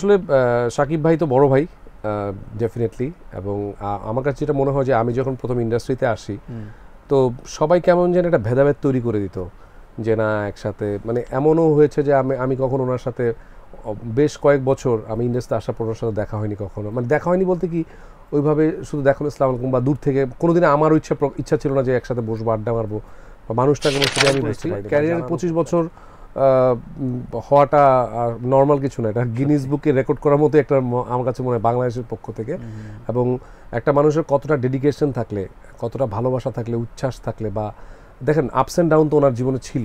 আসলে সাকিব ভাই তো বড় ভাই ডেফিনেটলি এবং আমার কাছে যেটা মনে হয় যে আমি যখন প্রথম ইন্ডাস্ট্রিতে আসি তো সবাই কেমন যেন একটা ভেদাভেদ তৈরি করে দিত যে না একসাথে মানে এমনও হয়েছে যে আমি আমি কখন ওনার সাথে বেশ কয়েক বছর আমি ইন্ডাস্ট্রিতে আসার পর ওনার সাথে দেখা হয়নি কখনো মানে দেখা হয়নি বলতে কি ওইভাবে শুধু দেখা ইসলাম আলকুম বা দূর থেকে কোনোদিন আমার ইচ্ছা ইচ্ছা ছিল না যে একসাথে বসবো আড্ডা মারবো বা মানুষটাকে আমি বসছি ক্যারিয়ার পঁচিশ বছর হওয়াটা নর্মাল কিছু না এটা গিনিস বুকে রেকর্ড করার মতো একটা আমার কাছে মনে হয় বাংলাদেশের পক্ষ থেকে এবং একটা মানুষের কতটা ডেডিকেশন থাকলে কতটা ভালোবাসা থাকলে উচ্ছ্বাস থাকলে বা দেখেন আপস অ্যান্ড ডাউন তো ওনার জীবনে ছিল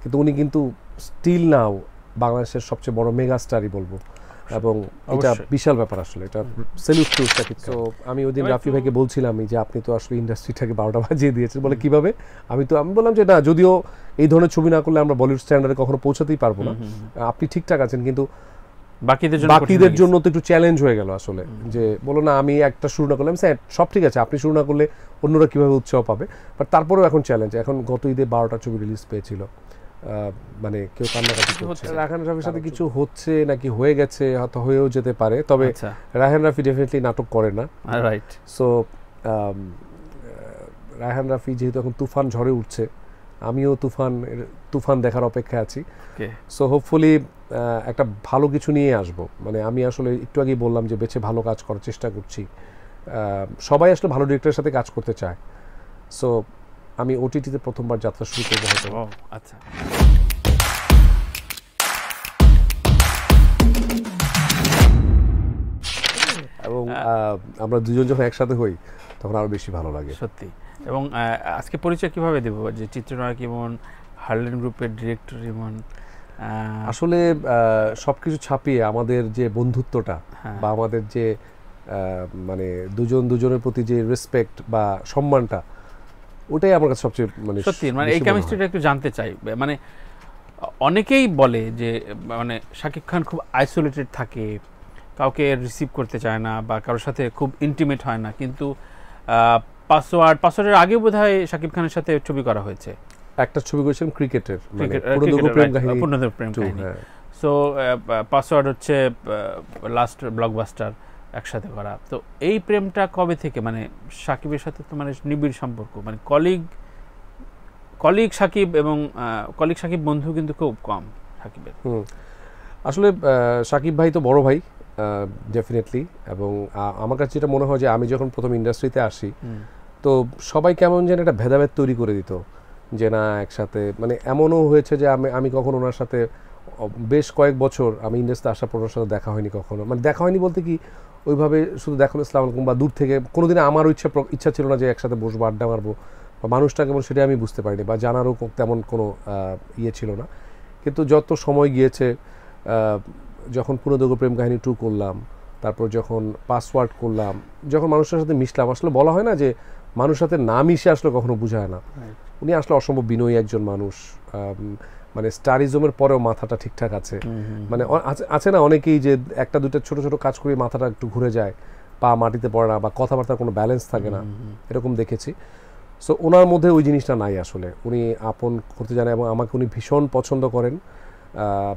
কিন্তু উনি কিন্তু স্টিল নাও বাংলাদেশের সবচেয়ে বড় মেগা স্টারই বলবো এবং এটা বিশাল ব্যাপার আসলে এটা সেলুট টু সাকিব তো আমি ওই দিন রাফি ভাইকে বলছিলাম যে আপনি তো আসলে ইন্ডাস্ট্রিটাকে বারোটা বাজিয়ে দিয়েছেন বলে কিভাবে আমি তো আমি বললাম যে না যদিও এই ধরনের ছবি না করলে আমরা বলিউড স্ট্যান্ডার্ডে কখনো পৌঁছাতেই পারবো না আপনি ঠিকঠাক আছেন কিন্তু বাকিদের জন্য বাকিদের জন্য তো একটু চ্যালেঞ্জ হয়ে গেল আসলে যে বলো না আমি একটা শুরু না করলাম স্যার সব ঠিক আছে আপনি শুরু না করলে অন্যরা কীভাবে উৎসাহ পাবে বাট তারপরেও এখন চ্যালেঞ্জ এখন গত ঈদে বারোটা ছবি রিলিজ পেয়েছিল মানে কেউ কান্নাকাটি করছে রাহান রাফির সাথে কিছু হচ্ছে নাকি হয়ে গেছে হয়তো হয়েও যেতে পারে তবে আচ্ছা। রাহান রাফি ডেফিনেটলি নাটক করে না right so um, Raihan Rafi যেহেতু এখন তুফান ঝড়ে উঠছে আমিও তুফান তুফান দেখার অপেক্ষায় আছি সো হোপফুলি একটা ভালো কিছু নিয়ে আসব মানে আমি আসলে একটু আগেই বললাম যে বেছে ভালো কাজ করার চেষ্টা করছি সবাই আসলে ভালো ডিরেক্টরের সাথে কাজ করতে চায় সো আমি ওটিটিতে প্রথমবার যাত্রা শুরু করবো হয়তো আচ্ছা এবং আমরা দুজন যখন একসাথে হই তখন আরও বেশি ভালো লাগে সত্যি এবং আজকে পরিচয় কিভাবে দেবো যে চিত্রনায়ক ইমন হার্লেন গ্রুপের ডিরেক্টর ইমন আসলে সব কিছু ছাপিয়ে আমাদের যে বন্ধুত্বটা হ্যাঁ। বা আমাদের যে মানে দুজন দুজনের প্রতি যে রেসপেক্ট বা সম্মানটা ওটাই আমার কাছে সবচেয়ে মানে সত্যি মানে এই কেমিস্ট্রিটা একটু জানতে চাই মানে অনেকেই বলে যে মানে শাকিব খান খুব আইসোলেটেড থাকে কাউকে রিসিভ করতে চায় না বা কারোর সাথে খুব ইন্টিমেট হয় না কিন্তু পাসওয়ার্ড পাসওয়ার্ডের আগে বোধ হয় শাকিব খানের সাথে ছবি করা হয়েছে একটা ছবি করেছিলাম ক্রিকেটের মানে, পূর্ণদের প্রেম কাহিনী সো পাসওয়ার্ড হ্যাঁ। হচ্ছে লাস্ট ব্লকবাস্টার একসাথে করা তো এই প্রেমটা কবে থেকে মানে সাকিবের সাথে তো মানে নিবিড় সম্পর্ক মানে কলিগ কলিগ সাকিব এবং কলিগ সাকিব বন্ধু কিন্তু খুব কম সাকিবের আসলে সাকিব ভাই তো বড় ভাই ডেফিনেটলি এবং আমার কাছে যেটা মনে হয় যে আমি যখন প্রথম ইন্ডাস্ট্রিতে আসি তো সবাই কেমন যেন একটা ভেদাভেদ তৈরি করে দিত যে না একসাথে মানে এমনও হয়েছে যে আমি আমি কখন ওনার সাথে বেশ কয়েক বছর আমি ইন্ডাস্ট্রিতে আসার পর ওনার সাথে দেখা হয়নি কখনো মানে দেখা হয়নি বলতে কি ওইভাবে শুধু দেখানো ইসলাম আলকুম বা দূর থেকে কোনো দিনে আমারও ইচ্ছা ইচ্ছা ছিল না যে একসাথে বসবো আড্ডা মারবো বা মানুষটা কেমন সেটা আমি বুঝতে পারিনি বা জানারও তেমন কোনো ইয়ে ছিল না কিন্তু যত সময় গিয়েছে যখন পুনর্দগ প্রেম কাহিনী টু করলাম তারপর যখন পাসওয়ার্ড করলাম যখন মানুষের সাথে মিশলাম আসলে বলা হয় না যে মানুষের সাথে না মিশে আসলে কখনো বোঝায় না উনি আসলে অসম্ভব বিনয়ী একজন মানুষ মানে স্টারিজমের পরেও মাথাটা ঠিকঠাক আছে মানে আছে না অনেকেই যে একটা দুটো ছোট ছোট কাজ করে মাথাটা একটু ঘুরে যায় পা মাটিতে পড়ে না বা কথাবার্তার কোনো ব্যালেন্স থাকে না এরকম দেখেছি সো ওনার মধ্যে ওই জিনিসটা নাই আসলে উনি আপন করতে জানেন এবং আমাকে উনি ভীষণ পছন্দ করেন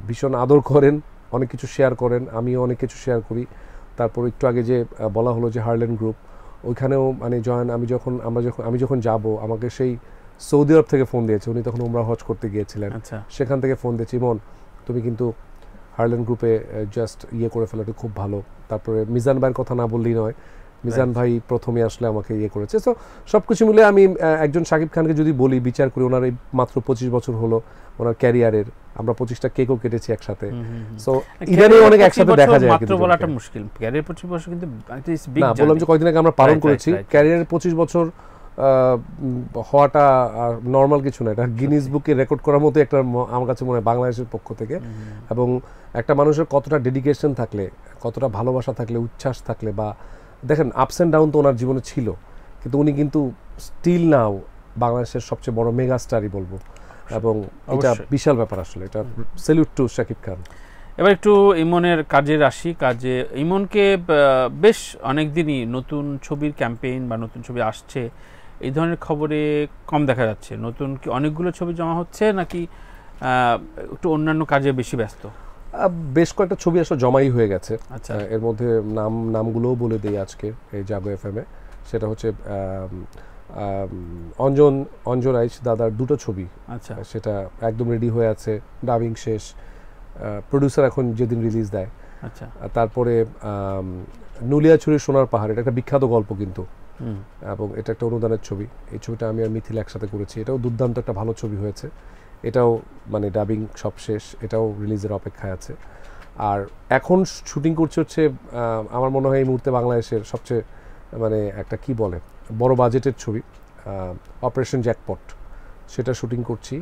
ভীষণ আদর করেন অনেক কিছু শেয়ার করেন আমিও অনেক কিছু শেয়ার করি তারপর একটু আগে যে বলা হলো যে হার্লেন গ্রুপ ওইখানেও মানে জয়েন আমি যখন আমরা যখন আমি যখন যাব আমাকে সেই সৌদি আরব থেকে ফোন দিয়েছে উনি তখন ওমরা হজ করতে গিয়েছিলেন আচ্ছা। সেখান থেকে ফোন দিয়েছে ইমন তুমি কিন্তু হার্লেন গ্রুপে জাস্ট ইয়ে করে ফেলাটা খুব ভালো তারপরে মিজান ভাইয়ের কথা না বললেই নয় মিজান ভাই প্রথমে আসলে আমাকে ইয়ে করেছে সো সব কিছু মিলে আমি একজন শাকিব খানকে যদি বলি বিচার করি ওনার এই মাত্র পঁচিশ বছর হলো ওনার ক্যারিয়ারের আমরা পঁচিশটা কেকও কেটেছি একসাথে সো ইরানে অনেক একসাথে দেখা যায় মাত্র বলাটা মুশকিল ক্যারিয়ার পঁচিশ বছর কিন্তু না বললাম যে কয়েকদিন আগে আমরা পালন করেছি ক্যারিয়ারের পঁচিশ বছর হওয়াটা নর্মাল কিছু না এটা গিনিস বুকে রেকর্ড করার মতো একটা আমার কাছে মনে হয় বাংলাদেশের পক্ষ থেকে এবং একটা মানুষের কতটা ডেডিকেশন থাকলে কতটা ভালোবাসা থাকলে উচ্ছ্বাস থাকলে বা দেখেন আপস অ্যান্ড ডাউন তো ওনার জীবনে ছিল কিন্তু উনি কিন্তু স্টিল নাও বাংলাদেশের সবচেয়ে বড় মেগা স্টারই বলবো এবং এটা বিশাল ব্যাপার আসলে এটা সেলিউট টু শাকিব খান এবার একটু ইমনের কাজে আসি কাজে ইমনকে বেশ অনেকদিনই নতুন ছবির ক্যাম্পেইন বা নতুন ছবি আসছে এই ধরনের খবরে কম দেখা যাচ্ছে নতুন কি অনেকগুলো ছবি জমা হচ্ছে নাকি একটু অন্যান্য কাজে বেশি ব্যস্ত বেশ কয়েকটা ছবি আসলে জমাই হয়ে গেছে আচ্ছা এর মধ্যে নাম নামগুলোও বলে দিই আজকে এই জাগো এফ এম এ সেটা হচ্ছে অঞ্জন অঞ্জন আইস দাদার দুটো ছবি আচ্ছা সেটা একদম রেডি হয়ে আছে ডাবিং শেষ প্রডিউসার এখন যেদিন রিলিজ দেয় আচ্ছা তারপরে নুলিয়াছুরি সোনার পাহাড় এটা একটা বিখ্যাত গল্প কিন্তু এবং এটা একটা অনুদানের ছবি এই ছবিটা আমি আর মিথিলা একসাথে করেছি এটাও দুর্দান্ত একটা ভালো ছবি হয়েছে এটাও মানে ডাবিং সব শেষ এটাও রিলিজের অপেক্ষায় আছে আর এখন শুটিং করছে হচ্ছে আমার মনে হয় এই মুহূর্তে বাংলাদেশের সবচেয়ে মানে একটা কি বলে বড় বাজেটের ছবি অপারেশন জ্যাকপট সেটা শুটিং করছি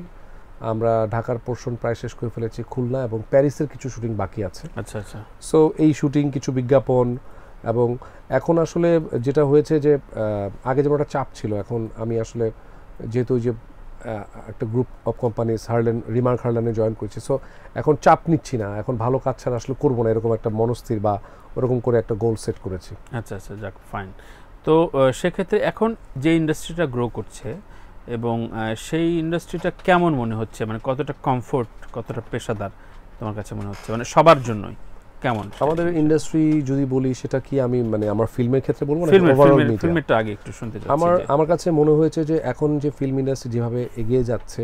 আমরা ঢাকার পোর্শন প্রায় শেষ করে ফেলেছি খুলনা এবং প্যারিসের কিছু শুটিং বাকি আছে আচ্ছা আচ্ছা সো এই শুটিং কিছু বিজ্ঞাপন এবং এখন আসলে যেটা হয়েছে যে আগে যেমন একটা চাপ ছিল এখন আমি আসলে যেহেতু যে একটা group of companies Herlan Remark হার্লেনে জয়েন করেছি সো এখন চাপ নিচ্ছি না এখন ভালো কাজ ছাড়া আসলে করবো না এরকম একটা মনস্থির বা ওরকম করে একটা গোল সেট করেছি আচ্ছা আচ্ছা যাক ফাইন তো সেক্ষেত্রে এখন যে ইন্ডাস্ট্রিটা গ্রো করছে এবং সেই ইন্ডাস্ট্রিটা কেমন মনে হচ্ছে মানে কতটা কমফোর্ট কতটা পেশাদার তোমার কাছে মনে হচ্ছে মানে সবার জন্যই কেমন আমাদের ইন্ডাস্ট্রি যদি বলি সেটা কি আমি মানে আমার ফিল্মের ক্ষেত্রে বলবো না ওভারঅল ফিল্মেরটা আগে একটু শুনতে চাই আমার আমার কাছে মনে হয়েছে যে এখন যে ফিল্ম ইন্ডাস্ট্রি যেভাবে এগিয়ে যাচ্ছে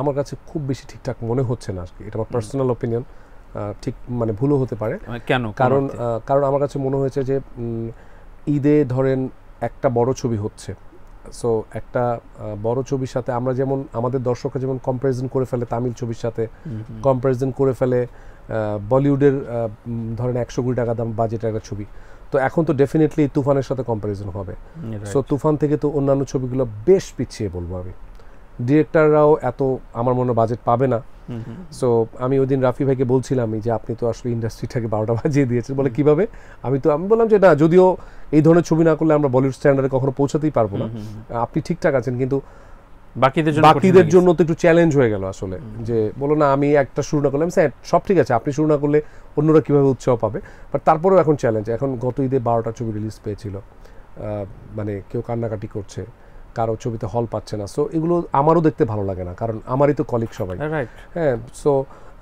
আমার কাছে খুব বেশি ঠিকঠাক মনে হচ্ছে না আজকে এটা আমার পার্সোনাল অপিনিয়ন ঠিক মানে ভুলও হতে পারে মানে কেন কারণ কারণ আমার কাছে মনে হয়েছে যে ঈদে ধরেন একটা বড় ছবি হচ্ছে সো একটা বড় ছবির সাথে আমরা যেমন আমাদের দর্শকরা যেমন কম্প্যারিজন করে ফেলে তামিল ছবির সাথে কম্প্যারিজন করে ফেলে বলিউডের ধরেন একশো কোটি টাকা দাম বাজেটের একটা ছবি তো এখন তো ডেফিনেটলি তুফানের সাথে কম্প্যারিজন হবে সো তুফান থেকে তো অন্যান্য ছবিগুলো বেশ পিছিয়ে বলবো আমি ডিরেক্টররাও এত আমার মনে বাজেট পাবে না সো আমি দিন রাফি ভাইকে বলছিলাম যে আপনি তো আসলে ইন্ডাস্ট্রিটাকে বারোটা বাজিয়ে দিয়েছেন বলে কিভাবে আমি তো আমি বললাম যে না যদিও এই ধরনের ছবি না করলে আমরা বলিউড স্ট্যান্ডার্ডে কখনো পৌঁছাতেই পারবো না আপনি ঠিকঠাক আছেন কিন্তু বাকিদের জন্য বাকিদের জন্য তো একটু চ্যালেঞ্জ হয়ে গেল আসলে যে বলো না আমি একটা শুরু না করলাম স্যার সব ঠিক আছে আপনি শুরু না করলে অন্যরা কিভাবে উৎসাহ পাবে বাট তারপরেও এখন চ্যালেঞ্জ এখন গত ঈদে বারোটা ছবি রিলিজ পেয়েছিল মানে কেউ কান্নাকাটি করছে কারো ছবিতে হল পাচ্ছে না সো এগুলো আমারও দেখতে ভালো লাগে না কারণ আমারই তো কলিগ সবাই হ্যাঁ সো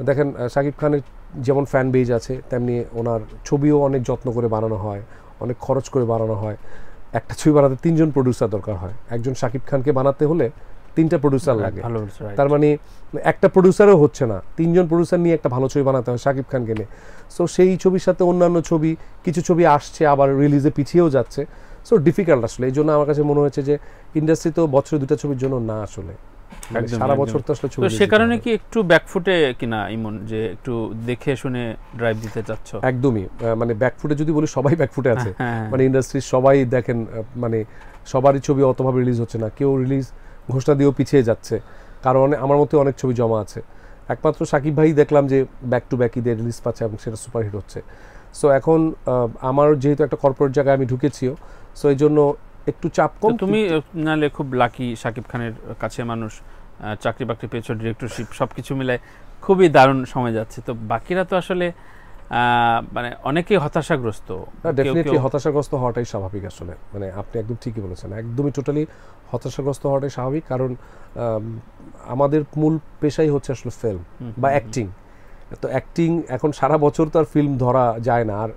দেখেন শাকিব খানের যেমন ফ্যান বেজ আছে তেমনি ওনার ছবিও অনেক যত্ন করে বানানো হয় অনেক খরচ করে বানানো হয় একটা ছবি বানাতে তিনজন প্রডিউসার দরকার হয় একজন শাকিব খানকে বানাতে হলে তিনটা প্রডিউসার লাগে তার মানে একটা প্রডিউসারও হচ্ছে না তিনজন প্রডিউসার নিয়ে একটা ভালো ছবি বানাতে হয় শাকিব খানকে নিয়ে সো সেই ছবির সাথে অন্যান্য ছবি কিছু ছবি আসছে আবার রিলিজে পিছিয়েও যাচ্ছে সো ডিফিকাল্ট আসলে এই জন্য আমার কাছে মনে হয়েছে যে ইন্ডাস্ট্রি তো বছরে দুটা ছবির জন্য না আসলে মানে সারা বছর তো আসলে ছবি সে কারণে কি একটু ব্যাকফুটে কিনা ইমন যে একটু দেখে শুনে ড্রাইভ দিতে চাচ্ছ একদমই মানে ব্যাকফুটে যদি বলি সবাই ব্যাকফুটে আছে হ্যাঁ, হ্যাঁ। মানে ইন্ডাস্ট্রির সবাই দেখেন মানে সবারই ছবি অতভাবে রিলিজ হচ্ছে না কেউ রিলিজ ঘোষণা দিয়েও পিছিয়ে যাচ্ছে কারণ আমার মতে অনেক ছবি জমা আছে একমাত্র সাকিব ভাই দেখলাম যে ব্যাক টু ব্যাক ঈদের রিলিজ পাচ্ছে এবং সেটা সুপারহিট হচ্ছে সো এখন আমার যেহেতু একটা কর্পোরেট জায়গায় আমি ঢুকেছিও সো এই জন্য একটু চাপ কম তুমি নালে খুব লাকি সাকিব খানের কাছে মানুষ চাকরি বাকরি পেয়েছো ডিরেক্টরশিপ সব কিছু মিলে খুবই দারুণ সময় যাচ্ছে তো বাকিরা তো আসলে মানে অনেকেই হতাশাগ্রস্ত ডেফিনেটলি হতাশাগ্রস্ত হওয়াটাই স্বাভাবিক আসলে মানে আপনি একদম ঠিকই বলেছেন একদমই টোটালি হতাশাগ্রস্ত হওয়াটাই স্বাভাবিক কারণ আমাদের মূল পেশাই হচ্ছে আসলে ফিল্ম বা অ্যাক্টিং তো অ্যাক্টিং এখন সারা বছর তো আর ফিল্ম ধরা যায় না আর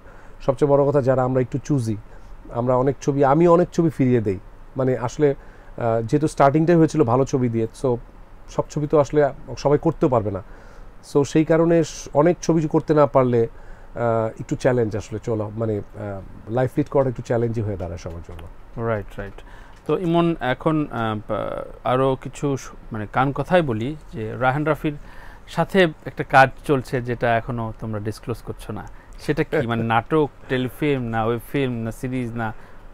সবচেয়ে বড় কথা যারা আমরা একটু চুজি আমরা অনেক ছবি আমি অনেক ছবি ফিরিয়ে দেই মানে আসলে যেহেতু স্টার্টিংটাই হয়েছিল ভালো ছবি দিয়ে সো সব ছবি তো আসলে সবাই করতেও পারবে না সো সেই কারণে অনেক ছবি করতে না পারলে একটু চ্যালেঞ্জ আসলে চলো মানে লাইফ লিড করাটা একটু চ্যালেঞ্জই হয়ে দাঁড়ায় সবার জন্য রাইট রাইট তো ইমন এখন আরও কিছু মানে কান কথাই বলি যে রাহান রাফির সাথে একটা কাজ চলছে যেটা এখনো তোমরা ডিসক্লোজ করছো না সেটা কি মানে নাটক টেলিফিল্ম না ওয়েব ফিল্ম না সিরিজ না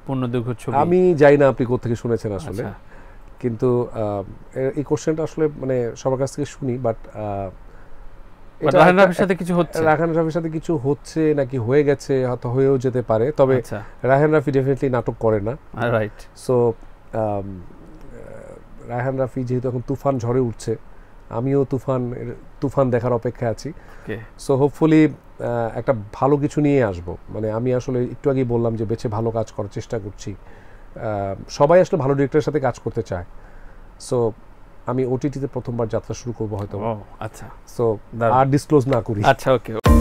পূর্ণদৈর্ঘ্য ছবি আমি জানি না আপনি কোথেকে শুনেছেন আসলে আচ্ছা। কিন্তু এই কোশ্চেনটা আসলে মানে সবার কাছ থেকে শুনি বাট রাহান রাফির সাথে কিছু হচ্ছে রাহান রাফির সাথে কিছু হচ্ছে নাকি হয়ে গেছে হয়তো হয়েও যেতে পারে তবে আচ্ছা। রাহান রাফি ডেফিনেটলি নাটক করে না রাইট সো রাহান রাফি যেহেতু এখন তুফান ঝড়ে উঠছে আমিও তুফান তুফান দেখার অপেক্ষা আছি সো হোপফুলি একটা ভালো কিছু নিয়ে আসব মানে আমি আসলে একটু আগেই বললাম যে বেছে ভালো কাজ করার চেষ্টা করছি সবাই আসলে ভালো ডিরেক্টরের সাথে কাজ করতে চায় সো আমি ওটিটিতে প্রথমবার যাত্রা শুরু করবো হয়তো আচ্ছা সো আর ডিসক্লোজ না করি আচ্ছা ওকে